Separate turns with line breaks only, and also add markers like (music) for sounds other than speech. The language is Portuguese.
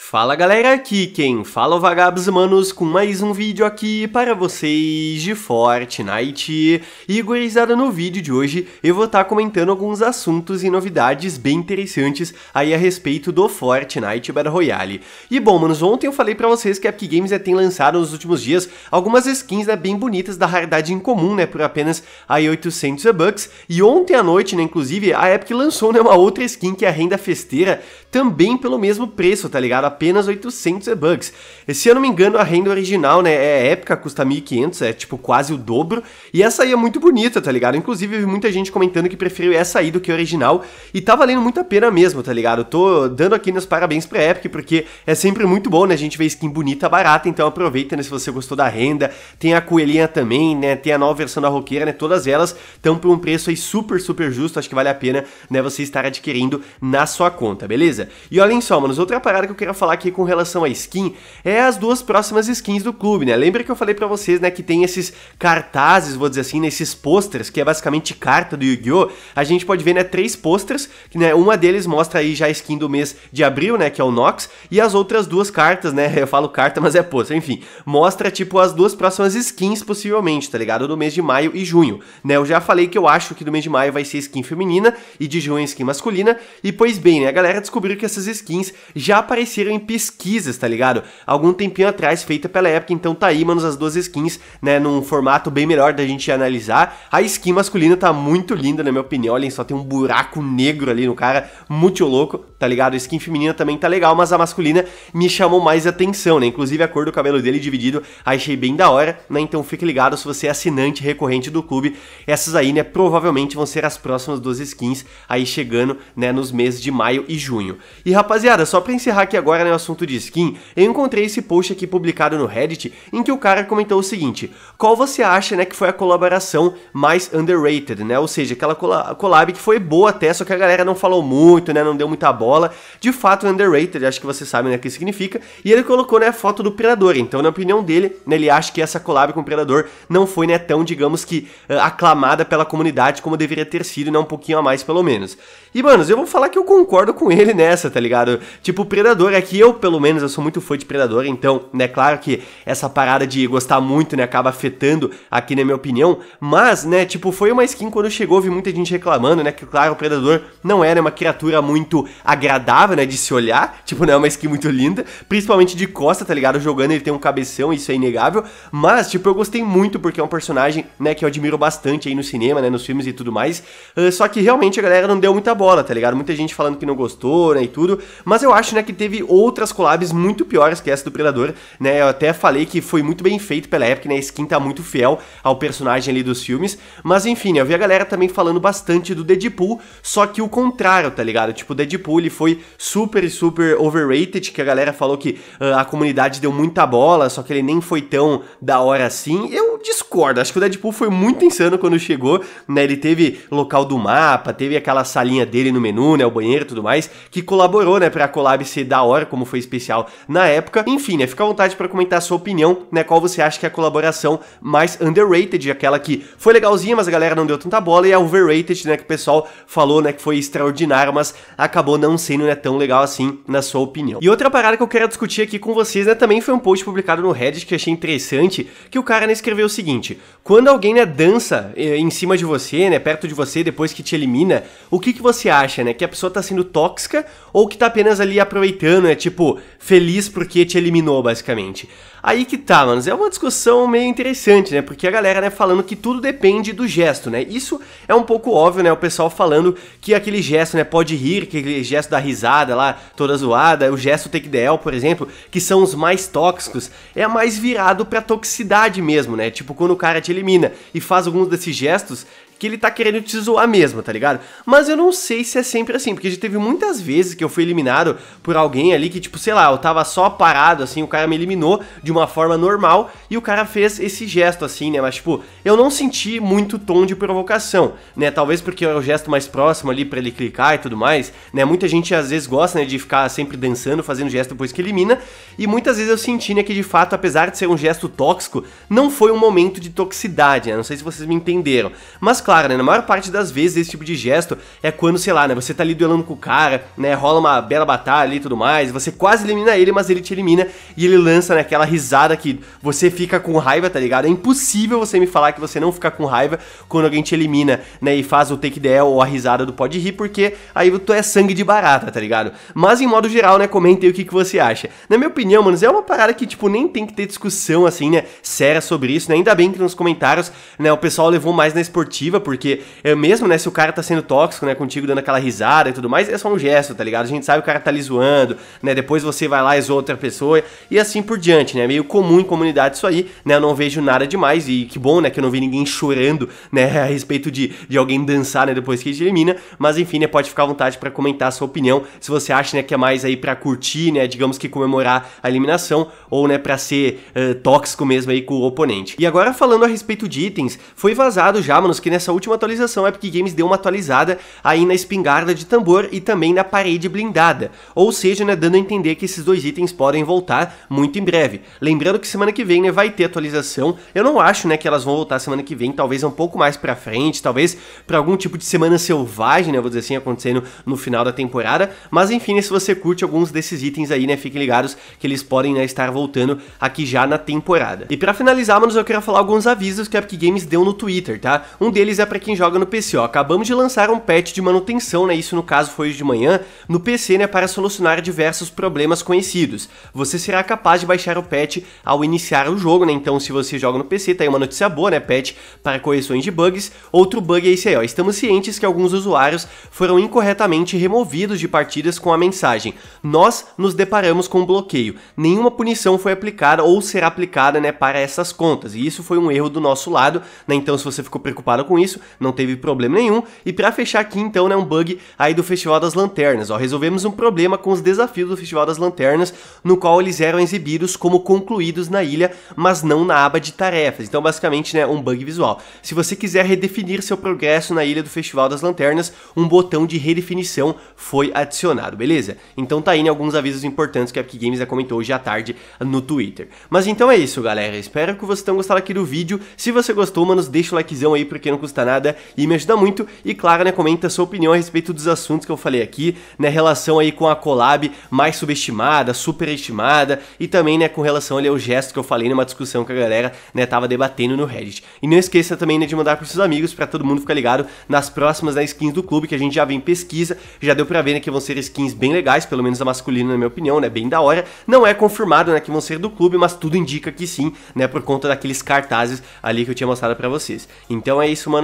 Fala galera, aqui quem fala é o Vagabos Manos com mais um vídeo aqui para vocês de Fortnite. E gurizada, no vídeo de hoje eu vou estar tá comentando alguns assuntos e novidades bem interessantes aí a respeito do Fortnite Battle Royale. E bom, manos, ontem eu falei para vocês que a Epic Games né, tem lançado nos últimos dias algumas skins né, bem bonitas da raridade incomum, né, por apenas aí 800 bucks. E ontem à noite, né, inclusive, a Epic lançou né, uma outra skin que é a Renda Festeira, também pelo mesmo preço, tá ligado? apenas 800 e-bucks. E se eu não me engano, a renda original, né, é épica, custa 1500, é tipo quase o dobro, e essa aí é muito bonita, tá ligado? Inclusive, vi muita gente comentando que preferiu essa aí do que a original, e tá valendo muito a pena mesmo, tá ligado? tô dando aqui meus parabéns pra Epic, porque é sempre muito bom, né, a gente vê skin bonita, barata, então aproveita, né, se você gostou da renda, tem a coelhinha também, né, tem a nova versão da roqueira, né, todas elas estão por um preço aí super, super justo, acho que vale a pena, né, você estar adquirindo na sua conta, beleza? E olhem só, manos, outra parada que eu quero falar aqui com relação à skin é as duas próximas skins do clube, né? Lembra que eu falei para vocês, né, que tem esses cartazes, vou dizer assim, nesses né, posters, que é basicamente carta do Yu-Gi-Oh! A gente pode ver, né, três posters, que, né, uma deles mostra aí já a skin do mês de abril, né, que é o Nox, e as outras duas cartas, né, (laughs) eu falo carta, mas é pôster, enfim, mostra, tipo, as duas próximas skins, possivelmente, tá ligado? Do mês de maio e junho, né? Eu já falei que eu acho que do mês de maio vai ser skin feminina e de junho skin masculina, e pois bem, né, a galera descobriu que essas skins já apareceram em pesquisas, tá ligado? Algum tempinho atrás, feita pela época, então tá aí, manos, as duas skins, né, num formato bem melhor da gente analisar. A skin masculina tá muito linda, na minha opinião, olhem só, tem um buraco negro ali no cara, muito louco, tá ligado? A skin feminina também tá legal, mas a masculina me chamou mais atenção, né? Inclusive a cor do cabelo dele dividido, achei bem da hora, né? Então fique ligado se você é assinante recorrente do clube, essas aí, né, provavelmente vão ser as próximas duas skins aí chegando, né, nos meses de maio e junho. E rapaziada, só pra encerrar aqui agora, agora no assunto de skin, eu encontrei esse post aqui publicado no Reddit em que o cara comentou o seguinte: qual você acha, né, que foi a colaboração mais underrated, né? Ou seja, aquela collab que foi boa até, só que a galera não falou muito, né, não deu muita bola. De fato, underrated, acho que você sabe né, o que significa. E ele colocou, né, a foto do Predador. Então, na opinião dele, né, ele acha que essa collab com o Predador não foi, né, tão, digamos que eh, aclamada pela comunidade como deveria ter sido, né, um pouquinho a mais pelo menos. E, manos, eu vou falar que eu concordo com ele nessa, tá ligado? Tipo, o Predador é que eu, pelo menos, eu sou muito fã de Predador, então, né, claro que essa parada de gostar muito, né, acaba afetando aqui na minha opinião, mas, né, tipo, foi uma skin quando chegou, vi muita gente reclamando, né, que claro, o Predador não era uma criatura muito agradável, né, de se olhar, tipo, não é uma skin muito linda, principalmente de costa, tá ligado? Jogando ele tem um cabeção, isso é inegável, mas, tipo, eu gostei muito porque é um personagem, né, que eu admiro bastante aí no cinema, né, nos filmes e tudo mais, uh, só que realmente a galera não deu muita bola, tá ligado? Muita gente falando que não gostou, né, e tudo, mas eu acho, né, que teve outras collabs muito piores que essa do Predador, né? Eu até falei que foi muito bem feito pela época, né? A skin tá muito fiel ao personagem ali dos filmes. Mas enfim, eu vi a galera também falando bastante do Deadpool, só que o contrário, tá ligado? Tipo, o Deadpool ele foi super, super overrated, que a galera falou que uh, a comunidade deu muita bola, só que ele nem foi tão da hora assim. Eu discordo. Acho que o Deadpool foi muito insano quando chegou, né? Ele teve local do mapa, teve aquela salinha dele no menu, né? O banheiro e tudo mais, que colaborou, né? Pra collab ser da hora, como foi especial na época. Enfim, né? Fica à vontade para comentar a sua opinião, né? Qual você acha que é a colaboração mais underrated, aquela que foi legalzinha, mas a galera não deu tanta bola, e a overrated, né? Que o pessoal falou, né? Que foi extraordinário, mas acabou não sendo, né? Tão legal assim, na sua opinião. E outra parada que eu quero discutir aqui com vocês, né? Também foi um post publicado no Reddit que achei interessante, que o cara né, escreveu seguinte: quando alguém né, dança eh, em cima de você, né, perto de você, depois que te elimina, o que, que você acha, né? Que a pessoa tá sendo tóxica ou que tá apenas ali aproveitando, né? Tipo, feliz porque te eliminou, basicamente. Aí que tá, mano é uma discussão meio interessante, né? Porque a galera, né, falando que tudo depende do gesto, né? Isso é um pouco óbvio, né? O pessoal falando que aquele gesto, né, pode rir, que aquele gesto da risada lá, toda zoada, o gesto take the L, por exemplo, que são os mais tóxicos, é mais virado pra toxicidade mesmo, né? Tipo, Tipo, quando o cara te elimina e faz alguns desses gestos que ele tá querendo te zoar mesmo, tá ligado? Mas eu não sei se é sempre assim, porque já teve muitas vezes que eu fui eliminado por alguém ali que, tipo, sei lá, eu tava só parado, assim, o cara me eliminou de uma forma normal e o cara fez esse gesto, assim, né? Mas, tipo, eu não senti muito tom de provocação, né? Talvez porque é o gesto mais próximo ali para ele clicar e tudo mais, né? Muita gente às vezes gosta, né, de ficar sempre dançando, fazendo gesto depois que elimina, e muitas vezes eu senti, né, que de fato, apesar de ser um gesto tóxico, não foi um momento de toxicidade, né? Não sei se vocês me entenderam. Mas, claro, claro, né? Na maior parte das vezes esse tipo de gesto é quando, sei lá, né? Você tá ali duelando com o cara, né? Rola uma bela batalha e tudo mais, você quase elimina ele, mas ele te elimina e ele lança, né? Aquela risada que você fica com raiva, tá ligado? É impossível você me falar que você não fica com raiva quando alguém te elimina, né? E faz o take down ou a risada do pode rir, porque aí tu é sangue de barata, tá ligado? Mas em modo geral, né? Comentem o que, que você acha. Na minha opinião, mano, é uma parada que, tipo, nem tem que ter discussão assim, né? Séria sobre isso, né? Ainda bem que nos comentários, né? O pessoal levou mais na esportiva positiva, porque é mesmo, né, se o cara tá sendo tóxico, né, contigo dando aquela risada e tudo mais, é só um gesto, tá ligado? A gente sabe que o cara tá ali zoando, né? Depois você vai lá e zoa outra pessoa e assim por diante, né? É meio comum em comunidade isso aí, né? Eu não vejo nada demais e que bom, né, que eu não vi ninguém chorando, né, (laughs) a respeito de, de alguém dançar, né, depois que a gente elimina, mas enfim, né, pode ficar à vontade para comentar a sua opinião, se você acha, né, que é mais aí para curtir, né, digamos que comemorar a eliminação ou, né, para ser uh, tóxico mesmo aí com o oponente. E agora falando a respeito de itens, foi vazado já, mano, que nessa essa última atualização, a é Epic Games deu uma atualizada aí na espingarda de tambor e também na parede blindada, ou seja, né, dando a entender que esses dois itens podem voltar muito em breve. Lembrando que semana que vem né, vai ter atualização, eu não acho né, que elas vão voltar semana que vem, talvez um pouco mais pra frente, talvez para algum tipo de semana selvagem, né, vou dizer assim, acontecendo no final da temporada, mas enfim, né, se você curte alguns desses itens aí, né, fiquem ligados que eles podem né, estar voltando aqui já na temporada. E para finalizar, manos, eu quero falar alguns avisos que a Epic Games deu no Twitter, tá? Um deles é para quem joga no PC. Ó. Acabamos de lançar um patch de manutenção, né? Isso no caso foi hoje de manhã, no PC, né? Para solucionar diversos problemas conhecidos. Você será capaz de baixar o patch ao iniciar o jogo, né? Então, se você joga no PC, tá aí uma notícia boa, né? Patch para correções de bugs. Outro bug é esse aí, ó. Estamos cientes que alguns usuários foram incorretamente removidos de partidas com a mensagem: Nós nos deparamos com um bloqueio. Nenhuma punição foi aplicada ou será aplicada, né? Para essas contas. E isso foi um erro do nosso lado, né? Então, se você ficou preocupado com isso, isso, não teve problema nenhum. E para fechar aqui então, né, um bug aí do Festival das Lanternas, ó, resolvemos um problema com os desafios do Festival das Lanternas, no qual eles eram exibidos como concluídos na ilha, mas não na aba de tarefas. Então, basicamente, né, um bug visual. Se você quiser redefinir seu progresso na ilha do Festival das Lanternas, um botão de redefinição foi adicionado, beleza? Então tá aí né, alguns avisos importantes que a Epic Games já comentou hoje à tarde no Twitter. Mas então é isso, galera. Espero que vocês tenham gostado aqui do vídeo. Se você gostou, mano, deixa o likezão aí porque não custa custa nada e me ajuda muito. E claro, né, comenta sua opinião a respeito dos assuntos que eu falei aqui, né, relação aí com a collab mais subestimada, superestimada e também, né, com relação ali ao gesto que eu falei numa discussão que a galera, né, tava debatendo no Reddit. E não esqueça também, né, de mandar para seus amigos para todo mundo ficar ligado nas próximas né, skins do clube que a gente já vem pesquisa, já deu para ver né, que vão ser skins bem legais, pelo menos a masculina na minha opinião, né, bem da hora. Não é confirmado, né, que vão ser do clube, mas tudo indica que sim, né, por conta daqueles cartazes ali que eu tinha mostrado para vocês. Então é isso, mano